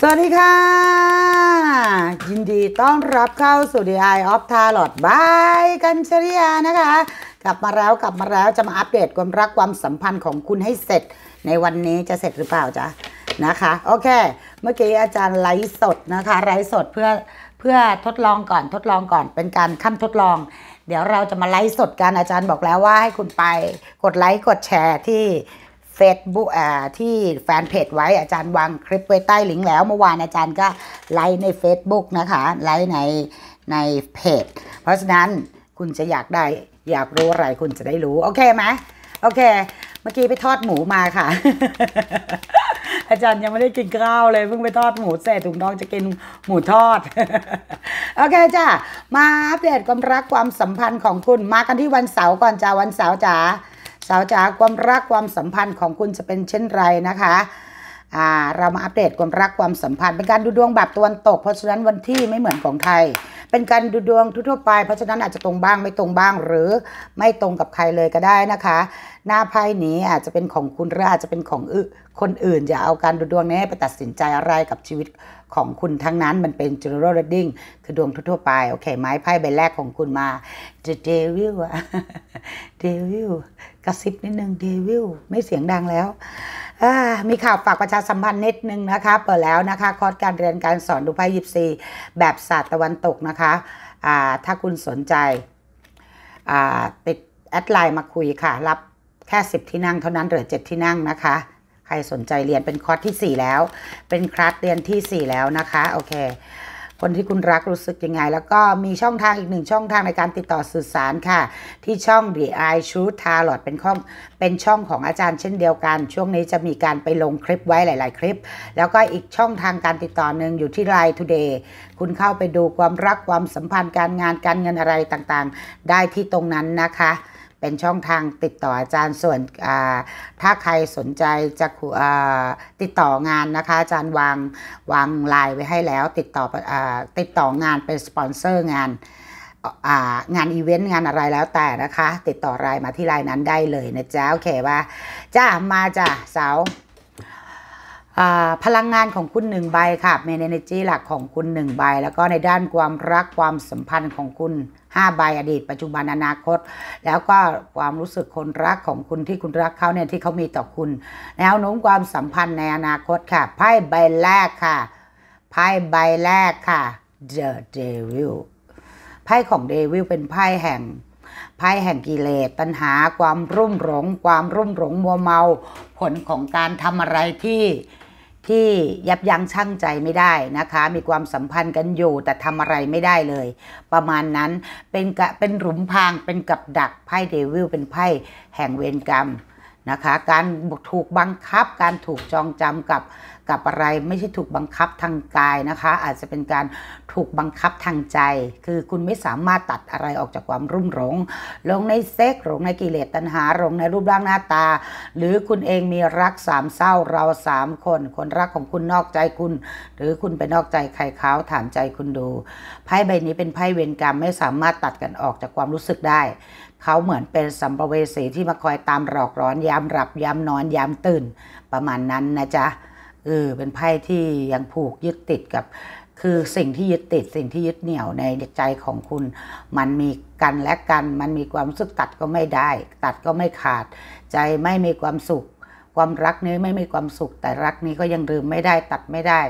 สวัสดีค่ะยินดีต้อนรับเข้าสู่ The Eye of Tarot บายกันชริยานะคะ กลับมาแล้วกลับมาแล้วจะมาอัปเดตความรักความสัมพันธ์ของคุณให้เสร็จในวันนี้จะเสร็จหรือเปล่าจ๊ะนะคะโอเค เมื่อกี้อาจารย์ไลฟ์สดนะคะไลฟ์สดเพื่อเพื่อทดลองก่อนทดลองก่อนเป็นการขั้นทดลอง เดี๋ยวเราจะมาไลฟ์สดกัน อาจารย์บอกแล้วว่าให้คุณไป กดไลค์กดแชร์ที่เฟซบุ๊กที่แฟนเพจไว้อาจารย์วางคลิปไว้ใต้ลิงก์แล้ว เมื่อวานอาจารย์ก็ไลฟ์ใน Facebook นะคะ ไลฟ์ในในเพจ เพราะฉะนั้นคุณจะอยากได้อยากรู้อะไรคุณจะได้รู้ โอเคไหม โอเคเมื่อกี้ไปทอดหมูมาค่ะ อาจารย์ยังไม่ได้กินข้าวเลยเพิ่งไปทอดหมูเสร็จถุงน้องจะกินหมูทอด โอเคจ้ะมาอัปเดตความรักความสัมพันธ์ของคุณมากันที่วันเสาร์ก่อนจ้าวันเสาร์จ้าสาวจ๋าความรักความสัมพันธ์ของคุณจะเป็นเช่นไรนะคะเรามาอัปเดตความรักความสัมพันธ์เป็นการดูดวงแบบตะวันตกเพราะฉะนั้นวันที่ไม่เหมือนของไทยเป็นการดูดวงทั่วไป เพราะฉะนั้นอาจจะตรงบ้างไม่ตรงบ้าง หรือไม่ตรงกับใครเลยก็ได้นะคะ หน้าไพ่นี้อาจจะเป็นของคุณหรืออาจจะเป็นของอคนอื่นอย่าเอาการดูดวงนี้ไปตัดสินใจอะไรกับชีวิตของคุณทั้งนั้นมันเป็น general reading คือดวงทั่วๆไป โอเคไม้ไพ่ใบแรกของคุณมา the devil อะ devil กระซิบนิดนึง devil ไม่เสียงดังแล้ว มีข่าวฝากประชาสัมพันธ์นิดนึงนะคะเปิดแล้วนะคะคอร์สการเรียนการสอนดูไพ่ยิปซีแบบศาสตร์ตะวันตกนะคะ ถ้าคุณสนใจติดแอดไลน์มาคุยค่ะ รับแค่ 10 ที่นั่งเท่านั้นเหลือ7ที่นั่งนะคะใครสนใจเรียนเป็นคอร์สที่ 4 แล้ว เป็นคลาสเรียนที่ 4 แล้วนะคะ โอเค คนที่คุณรักรู้สึกยังไง แล้วก็มีช่องทางอีกหนึ่งช่องทางในการติดต่อสื่อสารค่ะ ที่ช่อง The Eye Truth Tarot เป็นช่องเป็นช่องของอาจารย์เช่นเดียวกัน ช่วงนี้จะมีการไปลงคลิปไว้หลาย ๆ คลิป แล้วก็อีกช่องทางการติดต่อหนึ่งอยู่ที่ Line Today คุณเข้าไปดูความรักความสัมพันธ์การงานการเงินอะไรต่าง ๆ ได้ที่ตรงนั้นนะคะเป็นช่องทางติดต่ออาจารย์ส่วนถ้าใครสนใจจะติดต่องานนะคะอาจารย์วางวางไลน์ไว้ให้แล้วติดต่ออติดต่องานเป็นสปอนเซอร์งานงานอีเวนต์งานอะไรแล้วแต่นะคะ ติดต่อรายมาที่รายนั้นได้เลยนะจ๊ะโอเคว่าจ้ามาจ้าสาวพลังงานของคุณหนึ่งใบค่ะเมนเนจีหลักของคุณหนึ่งใบ แล้วก็ในด้านความรักความสัมพันธ์ของคุณ5 ใบอดีตปัจจุบันอนาคต แล้วก็ความรู้สึกคนรักของคุณที่คุณรักเขาเนี่ยที่เขามีต่อคุณ แนวโน้มความสัมพันธ์ในอนาคตค่ะไพ่ใบแรกค่ะไพ่ใบแรกค่ะ The Devil ไพ่ของเดวิลเป็นไพ่แห่งไพ่แห่งกิเลสตัณหาความรุ่มหลงความรุ่มหลงมัวเมา ผลของการทำอะไรที่ที่ยับยั้งชั่งใจไม่ได้นะคะมีความสัมพันธ์กันอยู่แต่ทำอะไรไม่ได้เลย ประมาณนั้นเป็นกะเป็นหลุมพางเป็นกับดักไพ่เดวิลเป็นไพ่แห่งเวรกรรมนะคะ การถูกบังคับการถูกจองจำกับกับอะไรไม่ใช่ถูกบังคับทางกายนะคะ อาจจะเป็นการถูกบังคับทางใจ คือคุณไม่สามารถตัดอะไรออกจากความรุ่มหลงหลงในเซ็กหลงในกิเลสตัณหาหลงในรูปร่างหน้าตา หรือคุณเองมีรักสามเศร้าเราสามคน คนรักของคุณนอกใจคุณ หรือคุณไปนอกใจ ใครเขาถามใจคุณดูไพ่ใบนี้เป็นไพ่เวรกรรมไม่สามารถตัดกันออกจากความรู้สึกได้เขาเหมือนเป็นสัมภเวสีที่มาคอยตามหลอกร้อนยามหลับยามนอนยามตื่นประมาณนั้นนะจ๊ะเออเป็นไพ่ที่ยังผูกยึดติดกับ คือสิ่งที่ยึดติดสิ่งที่ยึดเหนี่ยวในใจของคุณ มันมีกันและกัน มันมีความสึกตัดก็ไม่ได้ ตัดก็ไม่ขาด ใจไม่มีความสุข ความรักนี้ไม่มีความสุขแต่รักนี้ก็ยังลืมไม่ได้ตัดไม่ได้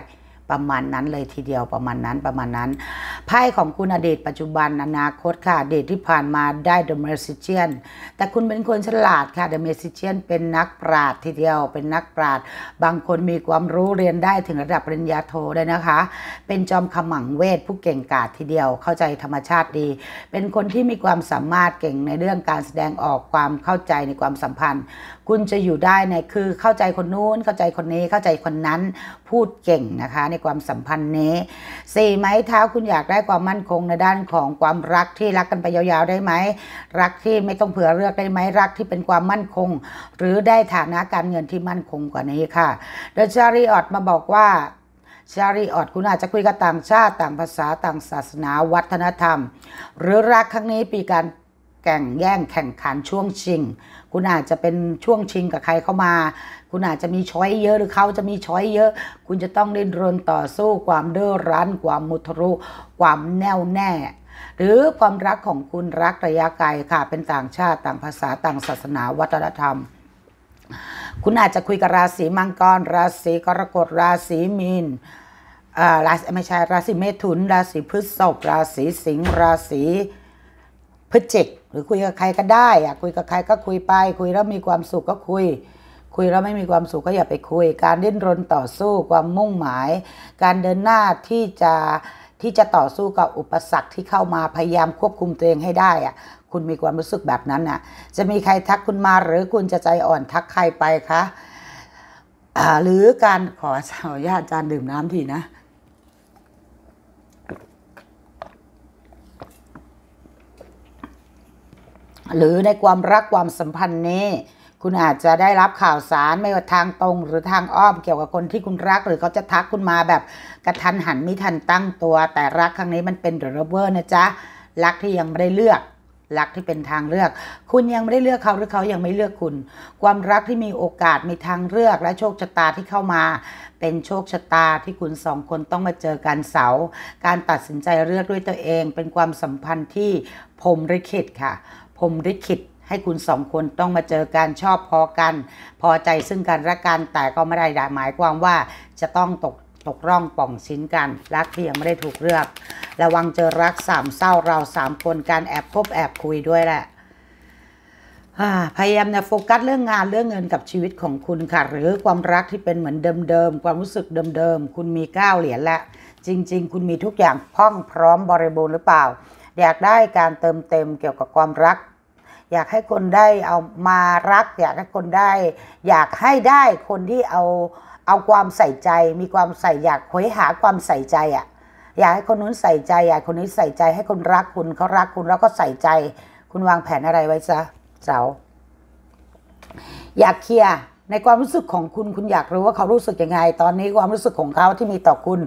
ประมาณนั้นเลยทีเดียวประมาณนั้นประมาณนั้นไพ่ของคุณอดีตปัจจุบันอนาคตค่ะอดีตที่ผ่านมาได้เดอะเมสิเชียนแต่คุณเป็นคนฉลาดค่ะเดอะเมสิเชียน เป็นนักปราชญ์ทีเดียว เป็นนักปราชญ์บางคนมีความรู้เรียนได้ถึงระดับปริญญาโทเลยนะคะ เป็นจอมขมังเวทผู้เก่งกาจทีเดียวเข้าใจธรรมชาติดี เป็นคนที่มีความสามารถเก่งในเรื่องการแสดงออกความเข้าใจในความสัมพันธ์ คุณจะอยู่ได้ในคือเข้าใจคนนู้นเข้าใจคนนี้เข้าใจคนนั้นพูดเก่งนะคะในความสัมพันธ์นี้สี่ไหมเท้าคุณอยากได้ความมั่นคงในด้านของความรักที่รักกันไปยาวๆได้ไหม รักที่ไม่ต้องเผื่อเลือกได้ไหมรักที่เป็นความมั่นคง หรือได้ฐานะการเงินที่มั่นคงกว่านี้ค่ะเดอชาริออตมาบอกว่าชาริออตคุณอาจจะคุยกับต่างชาติต่างภาษาต่างศาสนาวัฒนธรรมหรือรักครั้งนี้ปีการแข่งแย่งแข่งขันช่วงชิง คุณอาจจะเป็นช่วงชิงกับใครเข้ามา คุณอาจจะมีช้อยเยอะหรือเขาจะมีช้อยเยอะ คุณจะต้องเล่นรนต่อสู้ความเด้อรั้นความมุทะลุความแน่วแน่ หรือความรักของคุณรักระยะไกลค่ะเป็นต่างชาติต่างภาษาต่างศาสนาวัฒนธรรม คุณอาจจะคุยกับราศีมังกรราศีกรกฎราศีมีนราศีไม่ใช่ราศีเมถุน ราศีพฤษภราศีสิงห์ราศีพฤศจิกรือคุยกับใครก็ได้อะคุยกับใคร ก็คุยไป คุยแล้วมีความสุข ก็คุย คุยแล้วไม่มีความสุข ก็อย่าไปคุย การดิ้นรนต่อสู้ความมุ่งหมาย การเดินหน้าที่จะที่จะต่อสู้กับอุปสรรคที่เข้ามาพยายามควบคุมตัวเองให้ได้อะคุณมีความรู้สึกแบบนั้นน่ะจะมีใครทักคุณมาหรือคุณจะใจอ่อนทักใครไปคะหรือการขออนุญาตาจานดื่มน้ำทีนะหรือในความรักความสัมพันธ์นี้ คุณอาจจะได้รับข่าวสารไม่ว่าทางตรงหรือทางอ้อมเกี่ยวกับคนที่คุณรักหรือเขาจะทักคุณมาแบบ กระทันหันไม่ทันตั้งตัว แต่รักครั้งนี้มันเป็นเดอะเวอร์นะจ๊ะรักที่ยังไม่ได้เลือก รักที่เป็นทางเลือก คุณยังไม่ได้เลือกเขาหรือเขายังไม่เลือกคุณ ความรักที่มีโอกาสมีทางเลือกและโชคชะตาที่เข้ามา เป็นโชคชะตาที่คุณสองคนต้องมาเจอกันเสาการตัดสินใจเลือกด้วยตัวเอง เป็นความสัมพันธ์ที่พรมริขิตค่ะผมลิขิตให้คุณสองคนต้องมาเจอการชอบพอกัน พอใจซึ่งกันและกัน แต่ก็ไม่ได้หมายความว่า จะต้องตกตกร่องป่องชิ้นกัน รักที่ยังไม่ได้ถูกเลือกระวังเจอรักสามเศร้าเราสามคนการแอบคบแอบคุยด้วยแหละพยายามนะโฟกัสเรื่องงานเรื่องเงินกับชีวิตของคุณค่ะ หรือความรักที่เป็นเหมือนเดิม ๆ ความรู้สึกเดิม ๆ คุณมีก้าวเหรียญล้วจริงๆ คุณมีทุกอย่างพ่องพร้อมบริบูรณ์หรือเปล่าอยากได้การเติมเต็มเกี่ยวกับความรัก อยากให้คนได้เอามารักอยากให้คนได้ อยากให้ได้คนที่เอาเอาความใส่ใจ มีความใส่ อยากคุยหาความใส่ใจอะ่ะอยากให้คนนู้นใส่ใจอยากคนนี้ใส่ใจให้คนรักคุณเขารักคุณแล้วก็ใส่ใจ คุณวางแผนอะไรไว้ซะเสาอยากเคลียร์ในความรู้สึกของคุณ คุณอยากรู้ว่าเขารู้สึกยังไง ตอนนี้ความรู้สึกของเขาที่มีต่อคุณ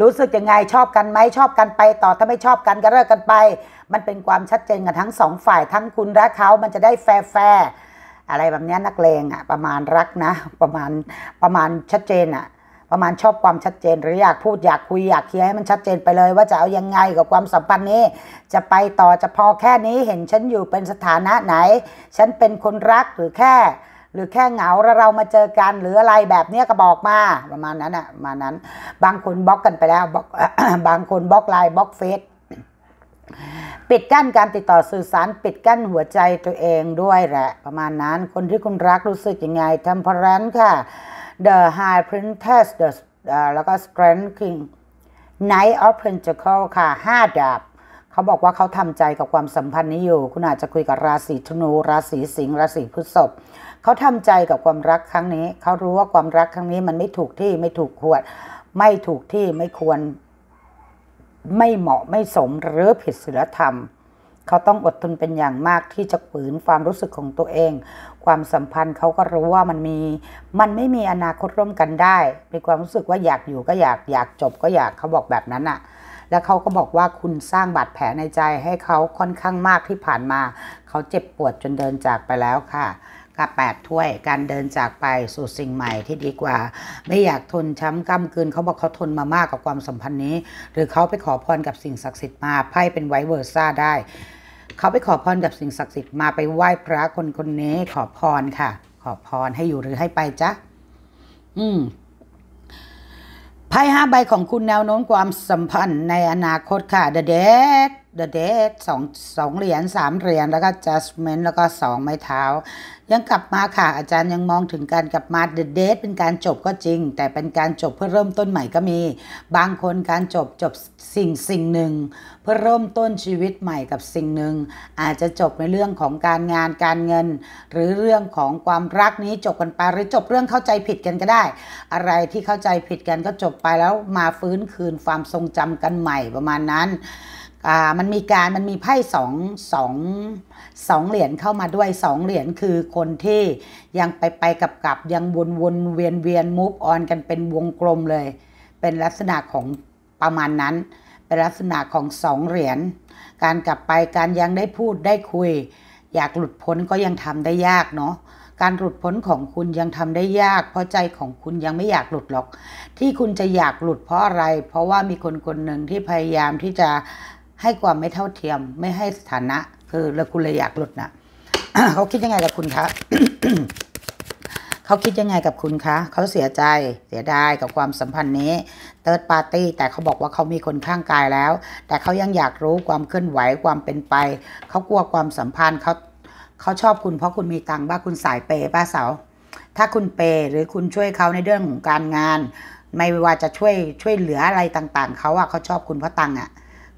รู้สึกยังไง ชอบกันไหม ชอบกันไป ต่อ ถ้าไม่ชอบกันก็เลิกกันไป มันเป็นความชัดเจนกันทั้งสองฝ่ายทั้งคุณ และเขามันจะได้แฟร์แฟร์อะไรแบบนี้นักเลงอะประมาณรักนะ ประมาณประมาณชัดเจนอะประมาณชอบความชัดเจน หรืออยากพูดอยากคุยอยากเคลียร์ให้มันชัดเจนไปเลย ว่าจะเอายังไงกับความสัมพันธ์นี้ จะไปต่อจะพอแค่นี้ เห็นฉันอยู่เป็นสถานะไหน ฉันเป็นคนรักหรือแค่หรือแค่เหงาแล้วเรามาเจอกัน หรืออะไรแบบเนี้ยก็บอกมา ประมาณนั้นอะมานั้นบางคนบล็อกกันไปแล้วบล็อกบางคนบล็อกไลน์บล็อกเฟซปิดกั้นการติดต่อสื่อสาร ปิดกั้นหัวใจตัวเองด้วยแหละ ประมาณนั้นคนที่คุณรักรู้สึกยังไงทำพรันค่ะ The High Princess The แล้วก็ Strength King Knight of Pentacle ค่ะ5ดาบเขาบอกว่าเขาทำใจกับความสัมพันธ์นี้อยู่ คุณอาจจะคุยกับราศีธนูราศีสิงห์ราศีพฤษภเขาทำใจกับความรักครั้งนี้ เขารู้ว่าความรักครั้งนี้มันไม่ถูกที่ไม่ถูกควรไม่ถูกที่ไม่ควรไม่เหมาะไม่สมหรือผิดศีลธรรมเขาต้องอดทนเป็นอย่างมากที่จะฝืนความรู้สึกของตัวเอง ความสัมพันธ์เขาก็รู้ว่ามันมี มันไม่มีอนาคตร่วมกันได้ มีความรู้สึกว่าอยากอยู่ก็อยากอยากจบก็อยากเขาบอกแบบนั้นอะ่ะแล้วเขาก็บอกว่าคุณสร้างบาดแผลในใจให้เขาค่อนข้างมากที่ผ่านมาเขาเจ็บปวดจนเดินจากไปแล้วค่ะกับแปดถ้วย การเดินจากไปสู่สิ่งใหม่ที่ดีกว่าไม่อยากทนช้ำก้ำกืนเขาบอกเขาทนมามากกับความสัมพันธ์นี้ หรือเขาไปขอพรกับสิ่งศักดิ์สิทธิ์มาไพ่เป็นไวเวอร์ซ่าได้เขาไปขอพรกับสิ่งศักดิ์สิทธิ์มาไปไหว้พระคนคนนี้ ขอพรค่ะ ขอพรให้อยู่หรือให้ไปจ้ะอืมไพ่ห้าใบของคุณแนวโน้มความสัมพันธ์ในอนาคตค่ะเดด็กเดอะเดทสองสองเหรียญสามเหรียญแล้วก็จัสเมนแล้วก็สองไม้เท้า ยังกลับมาค่ะอาจารย์ยังมองถึงการกลับมาเดอะเดทเป็นการจบก็จริง แต่เป็นการจบเพื่อเริ่มต้นใหม่ก็มี บางคนการจบจบสิ่งสิ่งหนึ่งเพื่อเริ่มต้นชีวิตใหม่กับสิ่งหนึ่งอาจจะจบในเรื่องของการงานการเงิน หรือเรื่องของความรักนี้จบกันไปหรือจบเรื่องเข้าใจผิดกันก็ได้ อะไรที่เข้าใจผิดกันก็จบไปแล้วมาฟื้นคืนความทรงจำกันใหม่ประมาณนั้นามันมีการมันมีไพ่สองสองสองเหรียญเข้ามาด้วยสองเหรียญคือคนที่ยังไปไปกับกับยังวนวนเวียนเวียนมูฟออนกันเป็นวงกลมเลย เป็นลักษณะของประมาณนั้น เป็นลักษณะของสองเหรียญการกลับไปการยังได้พูดได้คุย อยากหลุดพ้นก็ยังทำได้ยากเนาะการหลุดพ้นของคุณยังทำได้ยาก เพราะใจของคุณยังไม่อยากหลุดหรอก ที่คุณจะอยากหลุดเพราะอะไร เพราะว่ามีคนคนหนึ่งที่พยายามที่จะให้ความไม่เท่าเทียมไม่ให้สถานะ คือแล้วคุณเลยอยากหลุดนะเขาคิดยังไงกับคุณคะเขาคิดยังไงกับคุณคะ เขาเสียใจเสียดายกับความสัมพันธ์นี้เติร์ดปาร์ตี้แต่เขาบอกว่าเขามีคนข้างกายแล้ว แต่เขายังอยากรู้ความเคลื่อนไหวความเป็นไป เขากลัวความสัมพันธ์ เขาเขาชอบคุณเพราะคุณมีตังค์บ้าคุณสายเปย์ป้าเสา ถ้าคุณเปย์หรือคุณช่วยเขาในเรื่องของการงาน ไม่ว่าจะช่วยช่วยเหลืออะไรต่างๆเขาอะเขาชอบคุณเพราะตังค์อะ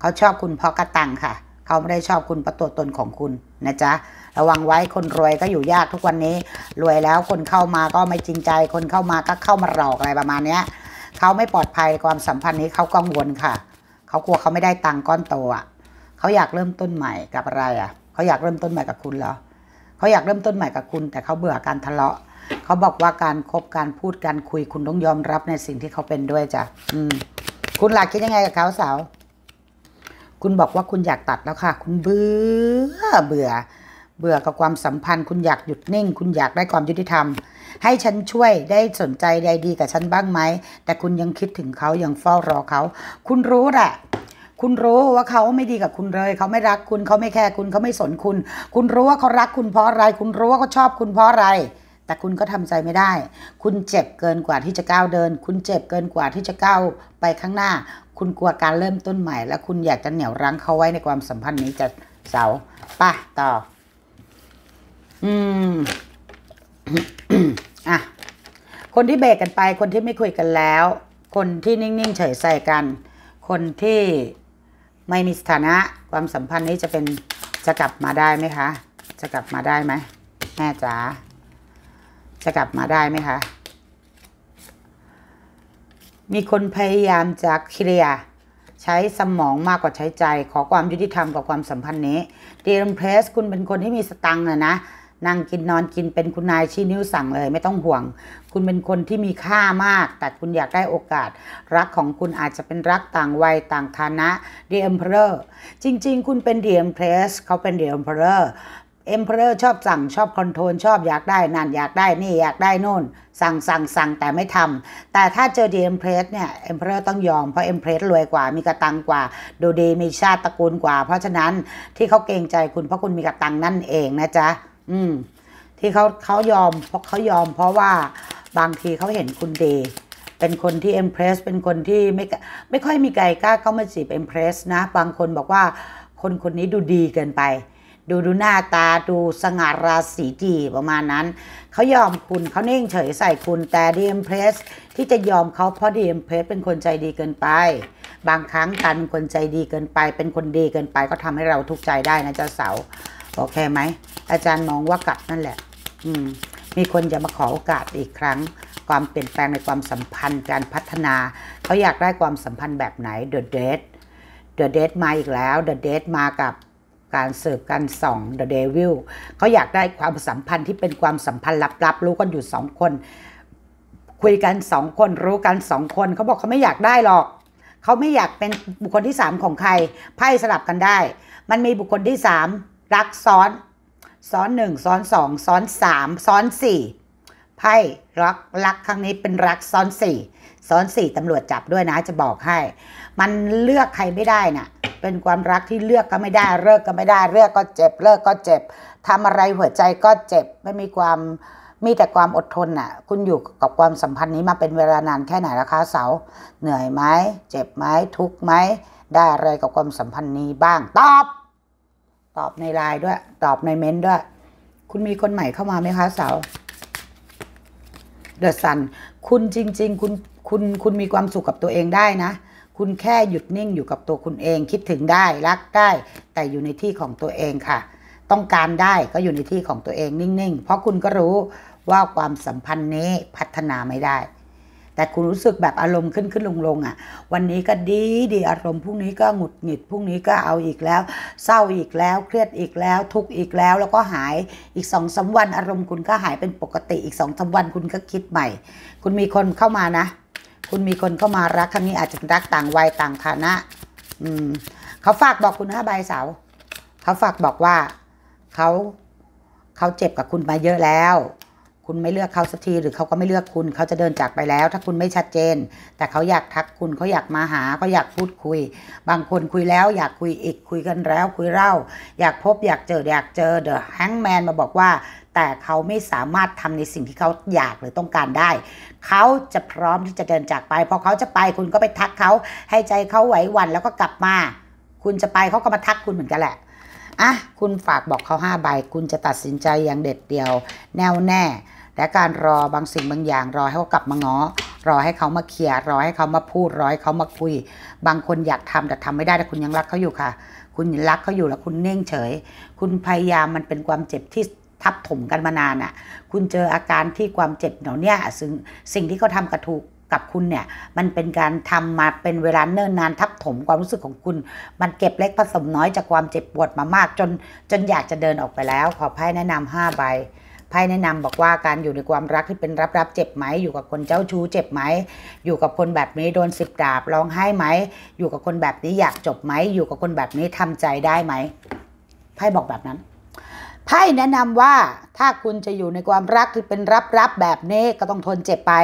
เขา ชอบคุณเพราะกระตังค่ะ เขาไม่ได้ชอบคุณประตัวตนของคุณนะจ๊ะ ระวังไว้ คนรวยก็อยู่ยากทุกวันนี้ รวยแล้วคนเข้ามาก็ไม่จริงใจ คนเข้ามาก็เข้ามาหลอกอะไรประมาณเนี้ย เขาไม่ปลอดภัยความสัมพันธ์นี้เขากังวลค่ะ เขากลัวเขาไม่ได้ตังก้อนโตอ่ะ เขาอยากเริ่มต้นใหม่กับอะไร อ่ะ เขาอยากเริ่มต้นใหม่กับคุณเหรอ เขาอยากเริ่มต้นใหม่กับคุณ แต่เขาเบื่อการทะเลาะ เขาบอกว่าการคบการพูดการคุยคุณต้องยอมรับในสิ่งที่เขาเป็นด้วยจ้ะ อืมคุณหลักคิดยังไง กับเขาสาวคุณบอกว่าคุณอยากตัดแล้วค่ะ คุณเบื่อเบื่อ เบื่อกับความสัมพันธ์ คุณอยากหยุดนิ่ง คุณอยากได้ความยุติธรรม ให้ฉันช่วย ได้สนใจใดดีกับฉันบ้างไหม แต่คุณยังคิดถึงเขา ยังเฝ้ารอเขา คุณรู้แหละ คุณรู้ว่าเขาไม่ดีกับคุณเลย เขาไม่รักคุณ เขาไม่แคร์คุณ เขาไม่สนคุณ คุณรู้ว่าเขารักคุณเพราะอะไร คุณรู้ว่าเขาชอบคุณเพราะอะไร แต่คุณก็ทำใจไม่ได้ คุณเจ็บเกินกว่าที่จะก้าวเดิน คุณเจ็บเกินกว่าที่จะก้าวไปข้างหน้าคุณกลัว การเริ่มต้นใหม่และคุณอยากจะเหนี่ยวรั้งเขาไว้ในความสัมพันธ์นี้จะเสาป่ะต่อ อืม อ่ะ คนที่ เบรกกันไป คนที่ไม่คุยกันแล้ว คนที่นิ่ง ๆ เฉยใส่กัน คนที่ไม่มีสถานะความสัมพันธ์นี้จะเป็นจะกลับมาได้ไหมคะ จะกลับมาได้ไหมแม่จ๋า จะกลับมาได้ไหมคะมีคนพยายามจะเคลีย ใช้สมองมากกว่าใช้ใจ ขอความยุติธรรมกับความสัมพันธ์นี้ดีมเพรสคุณเป็นคนที่มีสตังค์นะนะนั่งกินนอนกินเป็นคุณนายชี้นิ้วสั่งเลยไม่ต้องห่วง คุณเป็นคนที่มีค่ามากแต่คุณอยากได้โอกาสรักของคุณอาจจะเป็นรักต่างวัยต่างฐานะ เดีมเพลรสจริงๆคุณเป็นเดีมเพรสเขาเป็นเดีมเพลรสเอ็มเพลอร์ชอบสั่งชอบคอนโทรลชอบอยากได้นั่นอยากได้นี่อยากได้นู่น สั่งสั่งสั่งแต่ไม่ทำ แต่ถ้าเจอดีเอ็มเพรสเนี่ยเอ็มเพลอร์ต้องยอมเพราะเอ็มเพรสรวยกว่ามีกระตังกว่า ดูดีมีชาติตระกูลกว่าเพราะฉะนั้นที่เขาเกรงใจคุณเพราะคุณมีกระตังนั่นเองนะจ๊ะอืมที่เขาเขายอมเพราะเขายอม เพราะว่าบางทีเขาเห็นคุณดีเป็นคนที่เอ็มเพรสเป็นคนที่ไม่ไม่ค่อยมีใครกล้าเข้ามาจีบเอ็มเพรสนะบางคนบอกว่าคนคนนี้ดูดีเกินไปดูดูหน้าตาดูสง่าราศีจีประมาณนั้นเขายอมคุณเขาเน่งเฉยใส่คุณแต่ดีเอ็มเพรสที่จะยอมเขาเพราะดีเอ็มเพรสเป็นคนใจดีเกินไป บางครั้งการเป็นคนใจดีเกินไป เป็นคนดีเกินไป ก็ทำให้เราทุกข์ใจได้นะเจ้าเสาโอเคไหม อาจารย์มองว่ากลับนั่นแหละ อืมมีคนจะมาขอโอกาสอีกครั้งความเปลี่ยนแปลงในความสัมพันธ์การพัฒนาเขาอยากได้ความสัมพันธ์แบบไหนเดอะเดทเดอะเดทมาอีกแล้วเดอะเดทมากับการเสิร์ฟกันสองเดอะเดวิลเขาอยากได้ความสัมพันธ์ที่เป็นความสัมพันธ์ลับๆรู้กันอยู่สองคน คุยกันสองคน รู้กันสองคน เขาบอกเขาไม่อยากได้หรอกเขาไม่อยากเป็นบุคคลที่สามของใครไพ่สลับกันได้ มันมีบุคคลที่สามรักซ้อนซ้อนหนึ่งซ้อนสองซ้อนสามซ้อนสี่ไพ่รักรักครั้งนี้เป็นรักซ้อนสี่ซ้อนสี่ตำรวจจับด้วยนะจะบอกให้ มันเลือกใครไม่ได้นะ่ะ เป็นความรักที่เลือกก็ไม่ได้เลิกก็ไม่ได้เลือกก็เจ็บ เลิกก็เจ็บทำอะไรหัวใจก็เจ็บไม่มีความมีแต่ความอดทนน่ะคุณอยู่กับความสัมพันธ์นี้มาเป็นเวลานานแค่ไหนแล้วคะเสา เหนื่อยไหมเจ็บไหมทุกไหมได้อะไรกับความสัมพันธ์นี้บ้างตอบตอบในไลน์ด้วยตอบในเม้นด้วย คุณมีคนใหม่เข้ามาไหมคะเสาเดอะซันคุณจริงๆคุณคุณคุณมีความสุขกับตัวเองได้นะ คุณแค่หยุดนิ่งอยู่กับตัวคุณเอง คิดถึงได้รักได้แต่อยู่ในที่ของตัวเองค่ะต้องการได้ก็อยู่ในที่ของตัวเองนิ่งๆเพราะคุณก็รู้ว่าความสัมพันธ์นี้พัฒนาไม่ได้แต่คุณรู้สึกแบบอารมณ์ขึ้นขึ้นลงลงอ่ะ วันนี้ก็ดี ดีอารมณ์ พรุ่งนี้ก็หงุดหงิด พรุ่งนี้ก็เอาอีกแล้ว เศร้าอีกแล้ว เครียดอีกแล้ว ทุกข์อีกแล้ว แล้วก็หาย อีกสองสาวัน อารมณ์คุณก็หายเป็นปกติ อีกสองสาวันคุณก็คิดใหม่ คุณมีคนเข้ามานะ คุณมีคนเข้ามารักครั้งนี้อาจจะรักต่างวัย ต่างฐานะ อืมเขาฝากบอกคุณห้าใบเสาเขาฝากบอกว่าเขาเขาเจ็บกับคุณมาเยอะแล้วคุณไม่เลือกเขาสักทีหรือเขาก็ไม่เลือกคุณ เขาจะเดินจากไปแล้ว ถ้าคุณไม่ชัดเจน แต่เขาอยากทักคุณเขาอยากมาหาเขาอยากพูดคุย บางคนคุยแล้วอยากคุยอีกคุยกันแล้ว คุยเล่าอยากพบอยากเจออยากเจอเดอะแฮงแมนมาบอกว่าแต่เขาไม่สามารถทำในสิ่งที่เขาอยากหรือต้องการได้ เขาจะพร้อมที่จะเดินจากไปพอเขาจะไปคุณก็ไปทักเขาให้ใจเขาไหวหวันแล้วก็กลับมา คุณจะไปเขาก็มาทักคุณเหมือนกันแหละอ่ะคุณฝากบอกเขา5ใบคุณจะตัดสินใจอย่างเด็ดเดียว แน่วแน่และการรอบางสิ่งบางอย่างรอให้เขากลับมาง้อรอให้เขามาเคลียร์รอให้เขามาพูดรอให้เขามาคุย บางคนอยากทำแต่ทำไม่ได้แต่คุณยังรักเขาอยู่ค่ะ คุณรักเขาอยู่แล้วคุณเน่งเฉย คุณพยายามมันเป็นความเจ็บที่ทับถมกันมานานอะ่ะ คุณเจออาการที่ความเจ็บเหล่านี้ซึ่งสิ่งที่เขาทากระทูกกับคุณเนี่ยมันเป็นการทำมาเป็นเวลาเนิ่นนานทับถมความรู้สึกของคุณ มันเก็บเล็กผสมน้อยจากความเจ็บปวดมามากจน จนอยากจะเดินออกไปแล้ว ขอใายแนะนำห้าใบไพ่แนะนำบอกว่าการอยู่ในความรักที่เป็นรับรับเจ็บไหมอยู่กับคนเจ้าชู้ เจ็บไหม อยู่กับคนแบบนี้โดนสิบดาบร้องไห้ไหม อยู่กับคนแบบนี้อยากจบไหม อยู่กับคนแบบนี้ทำใจได้ไหมไพ่บอกแบบนั้นไพ่แนะนำว่าถ้าคุณจะอยู่ในความรักที่เป็นรับรับแบบนี้ก็ต้องทนเจ็บไป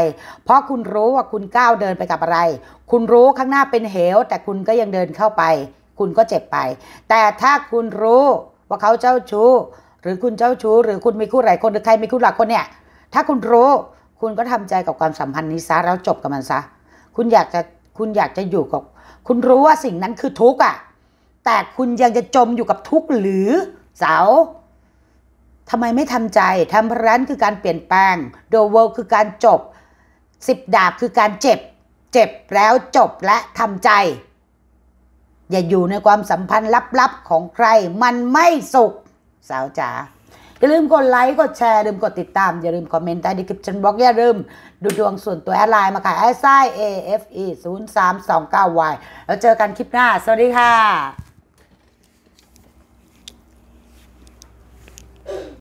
เพราะคุณรู้ว่าคุณก้าวเดินไปกับอะไร คุณรู้ข้างหน้าเป็นเหว แต่คุณก็ยังเดินเข้าไป คุณก็เจ็บไป แต่ถ้าคุณรู้ว่าเขาเจ้าชู้หรือคุณเจ้าชู้หรือคุณมีคู่หลายคนหรือใครมีคู่หลายคนเนี่ยถ้าคุณรู้คุณก็ทำใจกับความสัมพันธ์นี้ซะแล้วจบกับมันซะคุณอยากจะคุณอยากจะอยู่กับคุณรู้ว่าสิ่งนั้นคือทุกข์อ่ะแต่คุณยังจะจมอยู่กับทุกข์หรือเสาทำไมไม่ทำใจทำพรันคือการเปลี่ยนแปลงโดเวลคือการจบสิบดาบคือการเจ็บเจ็บแล้วจบและทำใจ อย่าอยู่ในความสัมพันธ์ลับๆของใครมันไม่สุขสาวจ๋าอย่าลืมกดไลค์กดแชร์อย่าลืมกดติดตาม อย่าลืมคอมเมนต์ใต้ดีคลิปชันบล็อกอย่าลืม ดูดวงส่วนตัวแอดไลน์มาค่ะแอดไซ A F E 0 3 2 9 Y แล้วเจอกันคลิปหน้า สวัสดีค่ะ